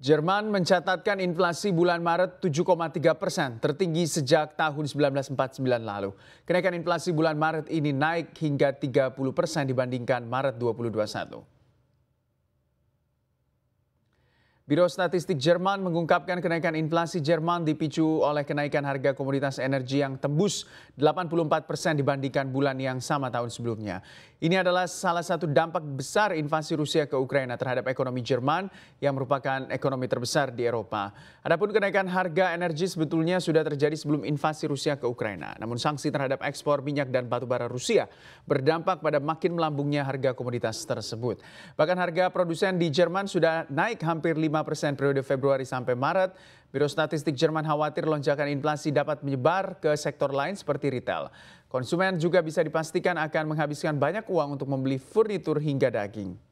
Jerman mencatatkan inflasi bulan Maret 7,3 persen, tertinggi sejak tahun 1949 lalu. Kenaikan inflasi bulan Maret ini naik hingga 30 persen dibandingkan Maret 2021. Biro Statistik Jerman mengungkapkan kenaikan inflasi Jerman dipicu oleh kenaikan harga komoditas energi yang tembus 84 persen dibandingkan bulan yang sama tahun sebelumnya. Ini adalah salah satu dampak besar invasi Rusia ke Ukraina terhadap ekonomi Jerman yang merupakan ekonomi terbesar di Eropa. Adapun kenaikan harga energi sebetulnya sudah terjadi sebelum invasi Rusia ke Ukraina. Namun sanksi terhadap ekspor minyak dan batu bara Rusia berdampak pada makin melambungnya harga komoditas tersebut. Bahkan harga produsen di Jerman sudah naik hampir 5 persen periode Februari sampai Maret, Biro Statistik Jerman khawatir lonjakan inflasi dapat menyebar ke sektor lain seperti retail. Konsumen juga bisa dipastikan akan menghabiskan banyak uang untuk membeli furnitur hingga daging.